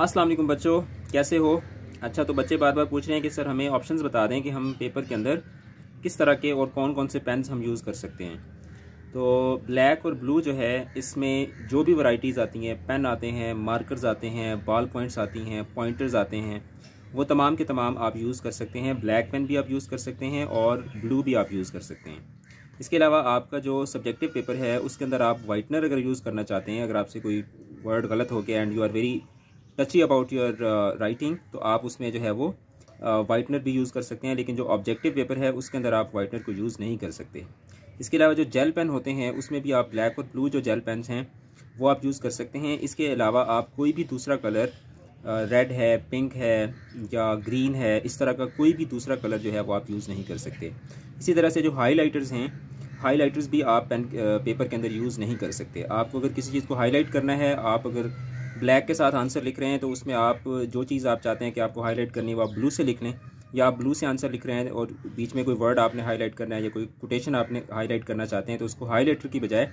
अस्सलाम वालेकुम बच्चों कैसे हो अच्छा तो बच्चे बार बार पूछ रहे हैं कि सर हमें ऑप्शंस बता दें कि हम पेपर के अंदर किस तरह के और कौन कौन से पेन्स हम यूज़ कर सकते हैं तो ब्लैक और ब्लू जो है इसमें जो भी वराइटीज़ आती हैं पेन आते हैं मार्कर्स आते हैं बॉल पॉइंट्स आती हैं पॉइंटर्स आते हैं वो तमाम के तमाम आप यूज़ कर सकते हैं ब्लैक पेन भी आप यूज़ कर सकते हैं और ब्लू भी आप यूज़ कर सकते हैं इसके अलावा आपका जो सब्जेक्टिव पेपर है उसके अंदर आप वाइटनर अगर यूज़ करना चाहते हैं अगर आपसे कोई वर्ड गलत हो गया and you are very touchy about your writing तो आप उसमें जो है वो वाइटनर uh, भी यूज़ कर सकते हैं लेकिन जो ऑब्जेक्टिव पेपर है उसके अंदर आप वाइटनर को यूज़ नहीं कर सकते इसके अलावा जो जेल पेन होते हैं उसमें भी आप ब्लैक और ब्लू जो जेल पेन हैं वो आप यूज़ कर सकते हैं इसके अलावा आप कोई भी दूसरा कलर रेड uh, है पिंक है या ग्रीन है इस तरह का कोई भी दूसरा कलर जो है वो आप यूज़ नहीं कर सकते इसी तरह से जो हाइलाइटर्स हैं हाइलाइटर्स भी आप पेन पेपर uh, के अंदर यूज़ नहीं कर सकते आपको अगर किसी चीज़ को हाईलाइट करना है आप अगर ब्लैक के साथ आंसर लिख रहे हैं तो उसमें आप जो चीज़ आप चाहते हैं कि आपको हाईलाइट करनी है वो आप ब्लू से लिख लें या आप ब्लू से आंसर लिख रहे हैं और बीच में कोई वर्ड आपने हाईलाइट करना है या कोई कोटेशन आपने हाईलाइट करना चाहते हैं तो उसको हाईलाइटर की बजाय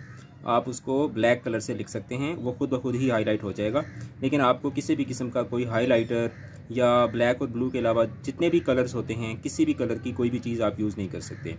आप उसको ब्लैक कलर से लिख सकते हैं वो खुद ब खुद ही हाईलाइट हो जाएगा लेकिन आपको किसी भी किस्म का कोई हाईलाइटर या ब्लैक और ब्लू के अलावा जितने भी कलर्स होते हैं किसी भी कलर की कोई भी चीज़ आप यूज़ नहीं कर सकते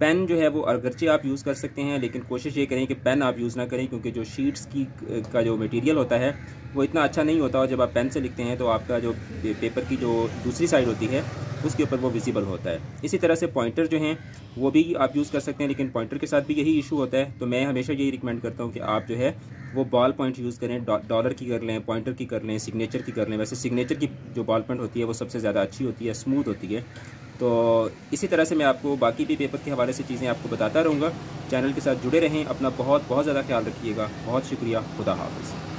पेन जो है वो अगरचे आप यूज़ कर सकते हैं लेकिन कोशिश ये करें कि पेन आप यूज़ ना करें क्योंकि जो शीट्स की का जो मटेरियल होता है वो इतना अच्छा नहीं होता और जब आप पेन से लिखते हैं तो आपका जो पेपर की जो दूसरी साइड होती है उसके ऊपर वो विजिबल होता है इसी तरह से पॉइंटर जो हैं वो भी आप यूज़ कर सकते हैं लेकिन पॉइंटर के साथ भी यही इशू होता है तो मैं हमेशा यही रिकमेंड करता हूँ कि आप जो है वो बॉल पॉइंट यूज़ करें डॉलर की कर लें पॉइंटर की कर लें सिग्नेचर की कर लें वैसे सिग्नेचर की जो बॉल पॉइंट होती है वो सबसे ज़्यादा अच्छी होती है स्मूथ होती है तो इसी तरह से मैं आपको बाकी भी पेपर के हवाले से चीज़ें आपको बताता रहूँगा चैनल के साथ जुड़े रहें अपना बहुत बहुत ज़्यादा ख्याल रखिएगा बहुत शुक्रिया खुदा हाफिज़